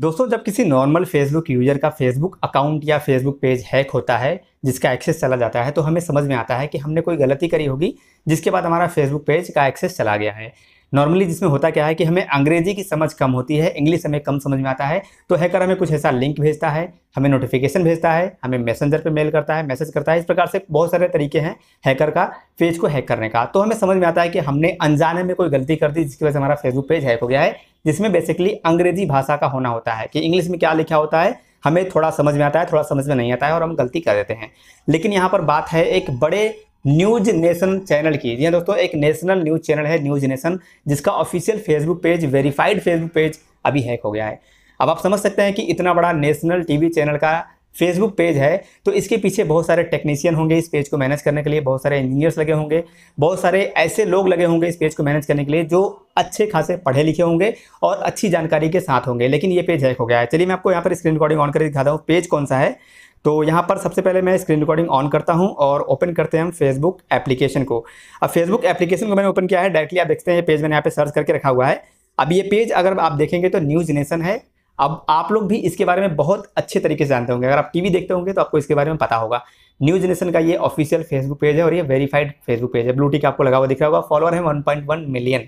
दोस्तों जब किसी नॉर्मल फेसबुक यूजर का फेसबुक अकाउंट या फेसबुक पेज हैक होता है जिसका एक्सेस चला जाता है तो हमें समझ में आता है कि हमने कोई गलती करी होगी जिसके बाद हमारा फेसबुक पेज का एक्सेस चला गया है नॉर्मली जिसमें होता क्या है कि हमें अंग्रेजी की समझ कम होती है इंग्लिश हमें कम समझ में आता है तो हैकर हमें कुछ ऐसा लिंक भेजता है हमें नोटिफिकेशन भेजता है हमें मैसेंजर पे मेल करता है मैसेज करता है इस प्रकार से बहुत सारे तरीके हैं हैकर का पेज को हैक करने का तो हमें समझ में आता है कि हमने अनजाने में कोई गलती कर दी जिसकी वजह से हमारा फेसबुक पेज हैक हो गया है जिसमें बेसिकली अंग्रेजी भाषा का होना होता है कि इंग्लिश में क्या लिखा होता है हमें थोड़ा समझ में आता है थोड़ा समझ में नहीं आता है और हम गलती कर देते हैं लेकिन यहाँ पर बात है एक बड़े न्यूज नेशन चैनल की जी हाँ दोस्तों एक नेशनल न्यूज चैनल है न्यूज नेशन जिसका official Facebook page verified Facebook page अभी हैक हो गया है अब आप समझ सकते हैं कि इतना बड़ा नेशनल टीवी चैनल का फेसबुक पेज है तो इसके पीछे बहुत सारे टेक्नीशियन होंगे इस पेज को मैनेज करने के लिए बहुत सारे इंजीनियर्स लगे होंगे बहुत सारे ऐसे लोग लगे होंगे इस पेज को मैनेज करने के लिए जो अच्छे खासे पढ़े लिखे होंगे और अच्छी जानकारी के साथ होंगे लेकिन ये पेज हैक हो गया है चलिए मैं आपको यहाँ पर स्क्रीन रिकॉर्डिंग ऑन करके दिखाता हूँ पेज कौन सा है तो यहाँ पर सबसे पहले मैं स्क्रीन रिकॉर्डिंग ऑन करता हूँ और ओपन करते हैं हम फेसबुक एप्लीकेशन को अब फेसबुक एप्लीकेशन को मैंने ओपन किया है डायरेक्टली आप देखते हैं ये पेज मैंने यहाँ पे सर्च करके रखा हुआ है अब ये पेज अगर आप देखेंगे तो न्यूज़ नेशन है अब आप लोग भी इसके बारे में बहुत अच्छे तरीके से जानते होंगे अगर आप टीवी देखते होंगे तो आपको इसके बारे में पता होगा न्यूज नेशन का ये ऑफिशियल फेसबुक पेज है और ये वेरीफाइड फेसबुक पेज है ब्लू टिक आपको लगा हुआ दिख रहा होगा फॉलोअर है 1.1 मिलियन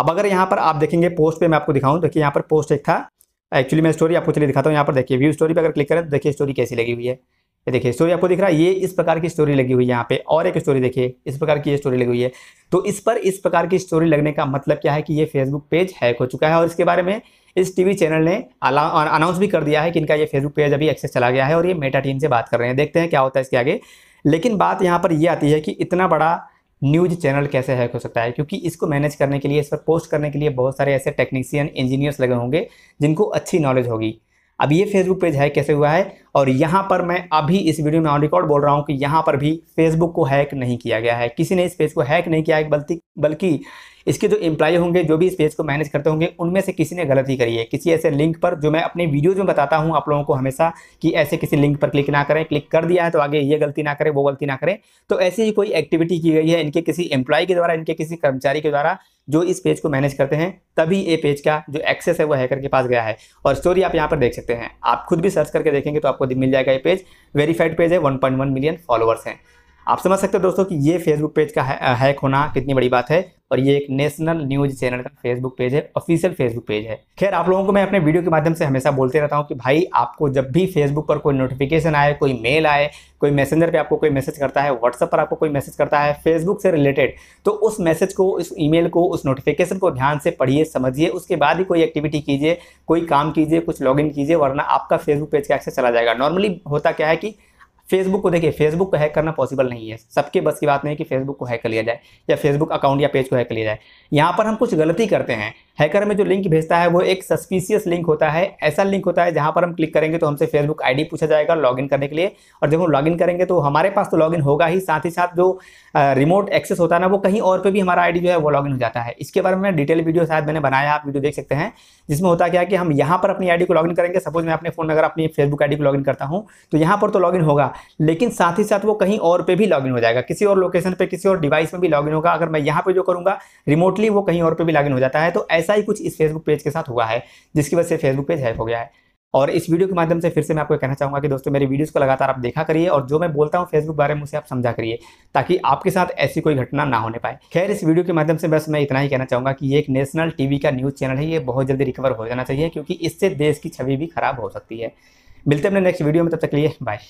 अब अगर यहाँ पर आप देखेंगे पोस्ट पे मैं आपको दिखाऊं तो यहाँ पर पोस्ट एक था एक्चुअली मैं स्टोरी आपको चलिए दिखाता हूँ यहाँ पर देखिए व्यू स्टोरी पर अगर क्लिक करें तो देखिए स्टोरी कैसी लगी हुई है ये देखिए स्टोरी आपको दिख रहा है ये इस प्रकार की स्टोरी लगी हुई है यहाँ पे और एक स्टोरी देखिए इस प्रकार की ये स्टोरी लगी हुई है तो इस पर इस प्रकार की स्टोरी लगने का मतलब क्या है कि ये फेसबुक पेज हैक हो चुका है और इसके बारे में इस टीवी चैनल ने अनाउंस भी कर दिया है कि इनका ये फेसबुक पेज अभी एक्सेस चला गया है और ये मेटा टीम से बात कर रहे हैं देखते हैं क्या होता है इसके आगे लेकिन बात यहाँ पर यह आती है कि इतना बड़ा न्यूज़ चैनल कैसे हैक हो सकता है क्योंकि इसको मैनेज करने के लिए इस पर पोस्ट करने के लिए बहुत सारे ऐसे टेक्नीसियन इंजीनियर्स लगे होंगे जिनको अच्छी नॉलेज होगी अब ये फेसबुक पेज हैक कैसे हुआ है और यहाँ पर मैं अभी इस वीडियो में ऑन रिकॉर्ड बोल रहा हूँ कि यहाँ पर भी फेसबुक को हैक नहीं किया गया है किसी ने इस पेज को हैक नहीं किया है बल्कि बल्कि इसके जो एम्प्लॉय होंगे जो भी इस पेज को मैनेज करते होंगे उनमें से किसी ने गलती करी है किसी ऐसे लिंक पर जो मैं अपने वीडियोज़ में बताता हूँ आप लोगों को हमेशा कि ऐसे किसी लिंक पर क्लिक ना करें क्लिक कर दिया है तो आगे ये गलती ना करें वो गलती ना करें तो ऐसी ही कोई एक्टिविटी की गई है इनके किसी एम्प्लॉय के द्वारा इनके किसी कर्मचारी के द्वारा जो इस पेज को मैनेज करते हैं तभी ये पेज का जो एक्सेस है वो हैकर के पास गया है और स्टोरी आप यहाँ पर देख सकते हैं आप खुद भी सर्च करके देखेंगे तो आपको मिल जाएगा ये पेज वेरीफाइड पेज है 1.1 मिलियन फॉलोअर्स हैं आप समझ सकते हो दोस्तों कि ये फेसबुक पेज का हैक होना कितनी बड़ी बात है और ये एक नेशनल न्यूज चैनल का फेसबुक पेज है ऑफिशियल फेसबुक पेज है खैर आप लोगों को मैं अपने वीडियो के माध्यम से हमेशा बोलते रहता हूँ कि भाई आपको जब भी फेसबुक पर कोई नोटिफिकेशन आए कोई मेल आए कोई मैसेंजर पे आपको कोई मैसेज करता है व्हाट्सअप पर आपको कोई मैसेज करता है फेसबुक से रिलेटेड तो उस मैसेज को उस ई को उस नोटिफिकेशन को ध्यान से पढ़िए समझिए उसके बाद ही कोई एक्टिविटी कीजिए कोई काम कीजिए कुछ लॉग कीजिए वरना आपका फेसबुक पेज का एक्सेस चला जाएगा नॉर्मली होता क्या है कि फेसबुक को देखिए फेसबुक को हैक करना पॉसिबल नहीं है सबके बस की बात नहीं है कि फेसबुक को हैक कर लिया जाए या फेसबुक अकाउंट या पेज को हैक कर लिया जाए यहाँ पर हम कुछ गलती करते हैं हैकर में जो लिंक भेजता है वो एक सस्पिशियस लिंक होता है ऐसा लिंक होता है जहाँ पर हम क्लिक करेंगे तो हमसे फेसबुक आईडी पूछा जाएगा लॉगिन करने के लिए और जब हम लॉगिन करेंगे तो हमारे पास तो लॉगिन होगा ही साथ ही साथ जो रिमोट एक्सेस होता है ना वो कहीं और पर भी हमारा आईडी जो है वो लॉगिन हो जाता है इसके बारे में डिटेल वीडियो शायद मैंने बनाया आप वीडियो देख सकते हैं जिसमें होता क्या कि हम यहाँ पर अपनी आई को लॉगिन करेंगे सपोज मैं अपने फ़ोन में अगर अपनी फेसबुक आई को लॉगिन करता हूँ तो यहाँ पर तो लॉगिन होगा लेकिन साथ ही साथ वो कहीं और पे भी लॉगिन हो जाएगा किसी और लोकेशन पर किसी और डिवाइस में भी लॉगिन होगा अगर मैं यहाँ पर जो करूँगा रिमोटली वो कहीं और पे भी लॉगिन हो जाता है तो ऐसा ही कुछ इस फेसबुक पेज के साथ हुआ है जिसकी वजह से फेसबुक पेज हैक हो गया है और इस वीडियो के माध्यम से फिर से मैं आपको कहना चाहूँगा कि दोस्तों मेरी वीडियोस को लगातार आप देखा करिए और जो मैं बोलता हूँ फेसबुक बारे में उसे आप समझा करिए ताकि आपके साथ ऐसी कोई घटना ना होने पाए खैर इस वीडियो के माध्यम से बस मैं इतना ही कहना चाहूँगा कि ये एक नेशनल टीवी का न्यूज़ चैनल है ये बहुत जल्दी रिकवर हो जाना चाहिए क्योंकि इससे देश की छवि भी खराब हो सकती है मिलते हैं अपने नेक्स्ट वीडियो में तब तक लिए बाय